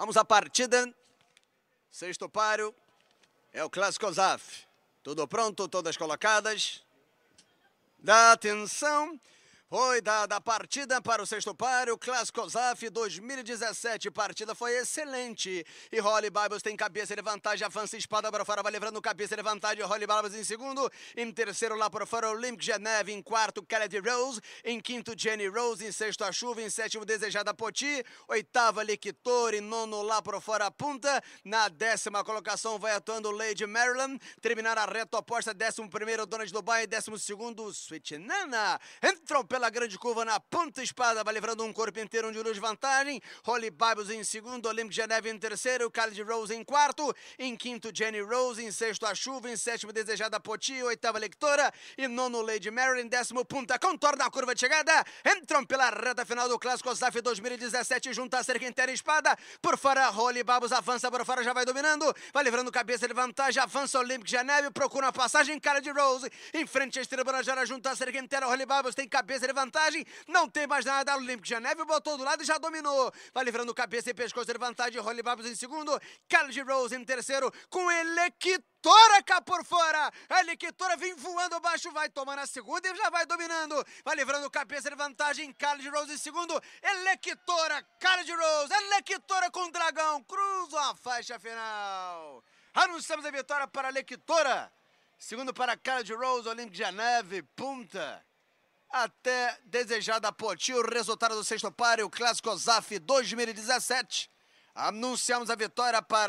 Vamos à partida. Sexto páreo. É o clássico Zaf. Tudo pronto, todas colocadas. Dá atenção. Foi dada a partida para o sexto par o Clássico Zaf 2017. Partida foi excelente. E Holly Bibles tem cabeça de vantagem, avança espada para fora, vai levando cabeça de vantagem. Holly Bibles em segundo. Em terceiro, lá para fora, Olympic Geneve. Em quarto, Kennedy Rose. Em quinto, Jenny Rose. Em sexto, a chuva. Em sétimo, Desejada Poti. Oitava, Liquitor. Em nono, lá para fora, a punta. Na décima colocação, vai atuando Lady Maryland. Terminar a reta oposta, décimo primeiro, Dona de Dubai. Décimo segundo, Switch Nana. Entrou pela pela grande curva na ponta espada, vai levando um corpo inteiro de luz vantagem. Holly Bibles em segundo, Olympic Geneva em terceiro, de Rose em quarto, em quinto Jenny Rose, em sexto a chuva, em sétimo desejada Poti, oitava Lectora e nono Lady Mary, em décimo Punta Contorna a curva de chegada. Entram pela reta final do Clássico SAF 2017, junto a cerca inteira espada. Por fora, Holly Babos avança por fora, já vai dominando, vai levando cabeça de vantagem, avança Olympic Geneve, procura a passagem, cara de Rose, em frente a estrela, já junto a cerca inteira, Holly Babos tem cabeça de ter vantagem, não tem mais nada. Olímpico Neve botou do lado e já dominou. Vai livrando cabeça e pescoço ter vantagem. Holly Babs em segundo, Carlos Rose em terceiro, com ele que Tora cá por fora. A Liquitora vem voando abaixo, vai tomando a segunda e já vai dominando. Vai livrando cabeça de vantagem. Carlos de Rose em segundo. Electora, Carlos de Rose. Electora com o dragão. Cruza a faixa final. Anunciamos a vitória para a Lequitora. Segundo para Carlos de Rose, Olímpico de Neve punta até desejada da Poti o resultado do sexto par o Clássico Zaf 2017. Anunciamos a vitória para